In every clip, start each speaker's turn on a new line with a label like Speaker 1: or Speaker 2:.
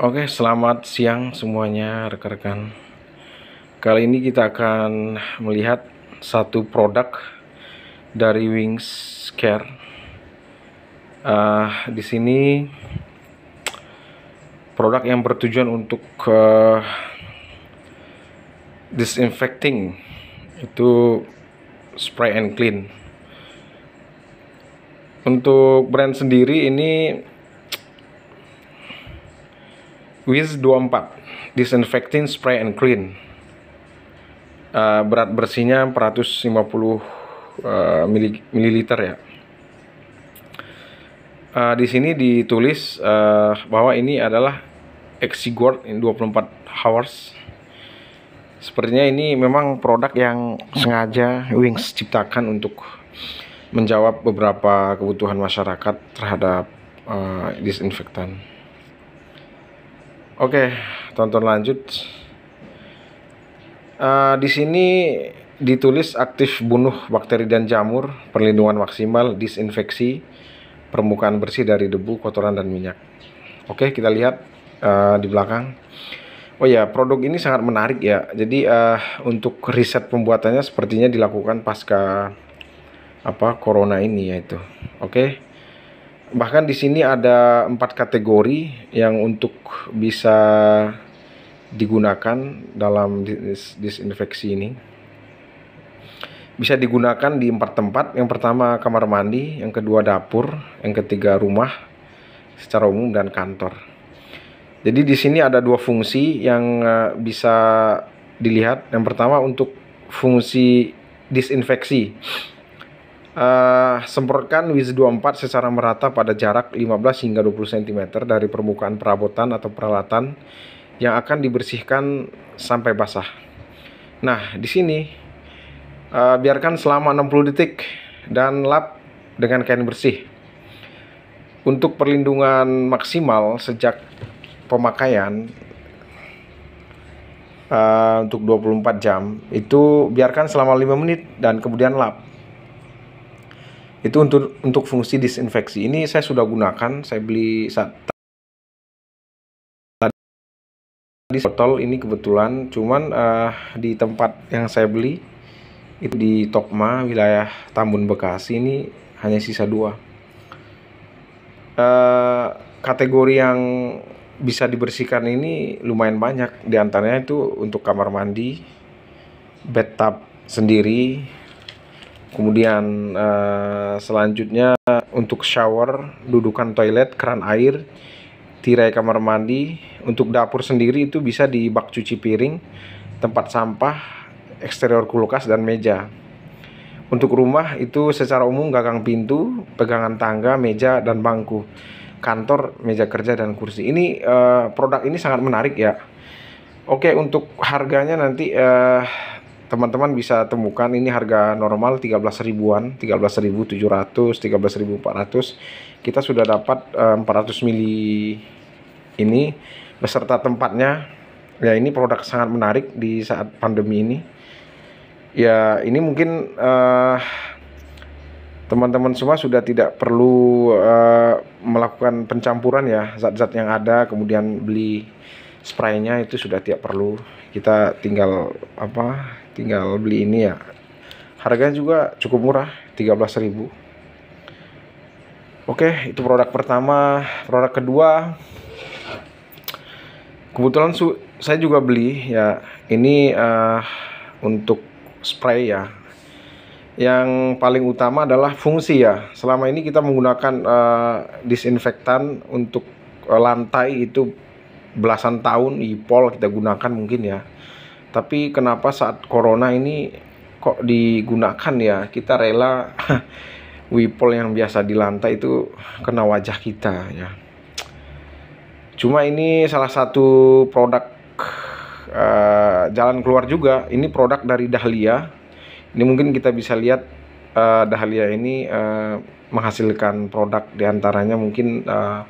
Speaker 1: Oke, selamat siang semuanya rekan-rekan. Kali ini kita akan melihat satu produk dari Wings Care. Uh, di sini produk yang bertujuan untuk uh, disinfecting itu spray and clean. Untuk brand sendiri ini Wiz 24 Disinfecting Spray and Clean uh, Berat bersihnya 450 uh, eh, mili mililiter ya uh, Di sini ditulis uh, bahwa ini adalah Exigord 24 hours Sepertinya ini memang produk yang sengaja Wings ciptakan untuk menjawab beberapa kebutuhan masyarakat terhadap uh, disinfektan. Oke, tonton lanjut. Uh, di sini ditulis aktif bunuh bakteri dan jamur, perlindungan maksimal, disinfeksi, permukaan bersih dari debu, kotoran dan minyak. Oke, kita lihat uh, di belakang. Oh ya, produk ini sangat menarik ya. Jadi uh, untuk riset pembuatannya sepertinya dilakukan pasca apa corona ini yaitu. Oke bahkan di sini ada empat kategori yang untuk bisa digunakan dalam dis disinfeksi ini bisa digunakan di empat tempat yang pertama kamar mandi yang kedua dapur yang ketiga rumah secara umum dan kantor jadi di sini ada dua fungsi yang eh, bisa dilihat yang pertama untuk fungsi disinfeksi Uh, semprotkan Wiz 24 secara merata pada jarak 15 hingga 20 cm dari permukaan perabotan atau peralatan yang akan dibersihkan sampai basah. Nah, di sini uh, biarkan selama 60 detik dan lap dengan kain bersih. Untuk perlindungan maksimal sejak pemakaian uh, untuk 24 jam itu biarkan selama 5 menit dan kemudian lap itu untuk untuk fungsi disinfeksi ini saya sudah gunakan saya beli saat tadi botol ini kebetulan cuman uh, di tempat yang saya beli itu di Tokma wilayah Tambun Bekasi ini hanya sisa dua uh, kategori yang bisa dibersihkan ini lumayan banyak diantaranya itu untuk kamar mandi bathtub sendiri Kemudian uh, selanjutnya untuk shower, dudukan toilet, keran air, tirai kamar mandi. Untuk dapur sendiri itu bisa di bak cuci piring, tempat sampah, eksterior kulkas dan meja. Untuk rumah itu secara umum gagang pintu, pegangan tangga, meja dan bangku. Kantor, meja kerja dan kursi. Ini uh, produk ini sangat menarik ya. Oke, untuk harganya nanti uh, teman-teman bisa temukan ini harga normal 13 ribuan 13.700 13.400 kita sudah dapat uh, eh, 400 mili ini beserta tempatnya ya ini produk sangat menarik di saat pandemi ini ya ini mungkin uh, teman-teman semua sudah tidak perlu uh, melakukan pencampuran ya zat-zat yang ada kemudian beli spraynya itu sudah tidak perlu kita tinggal apa tinggal beli ini ya harganya juga cukup murah 13.000 Oke itu produk pertama produk kedua kebetulan saya juga beli ya ini uh, untuk spray ya yang paling utama adalah fungsi ya selama ini kita menggunakan uh, disinfektan untuk eh, lantai itu belasan tahun ipol kita gunakan mungkin ya tapi kenapa saat corona ini kok digunakan ya kita rela wipol yang biasa di lantai itu kena wajah kita ya cuma ini salah satu produk uh, jalan keluar juga ini produk dari Dahlia ini mungkin kita bisa lihat uh, Dahlia ini uh, menghasilkan produk diantaranya mungkin uh,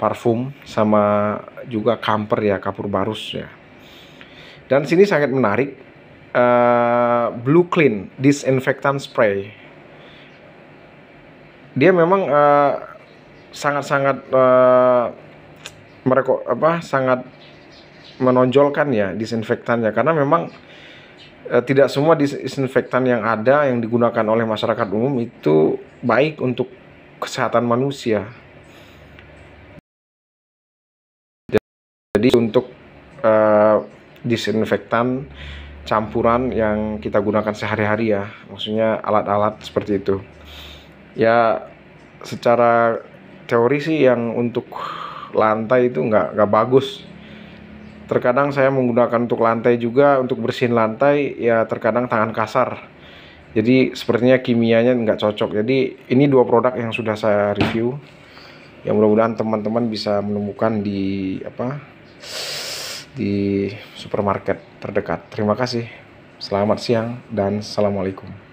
Speaker 1: parfum sama juga kamper ya kapur barus ya dan sini sangat menarik uh, Blue Clean disinfectant spray dia memang uh, sangat-sangat uh, mereka apa sangat menonjolkan ya disinfektannya karena memang Eh, tidak semua disinfektan yang ada yang digunakan oleh masyarakat umum itu baik untuk kesehatan manusia. Jadi untuk eh, disinfektan campuran yang kita gunakan sehari-hari ya, maksudnya alat-alat seperti itu. Ya secara teori sih yang untuk lantai itu nggak nggak bagus terkadang saya menggunakan untuk lantai juga untuk bersihin lantai ya terkadang tangan kasar jadi sepertinya kimianya nggak cocok jadi ini dua produk yang sudah saya review yang mudah-mudahan teman-teman bisa menemukan di apa di supermarket terdekat terima kasih selamat siang dan assalamualaikum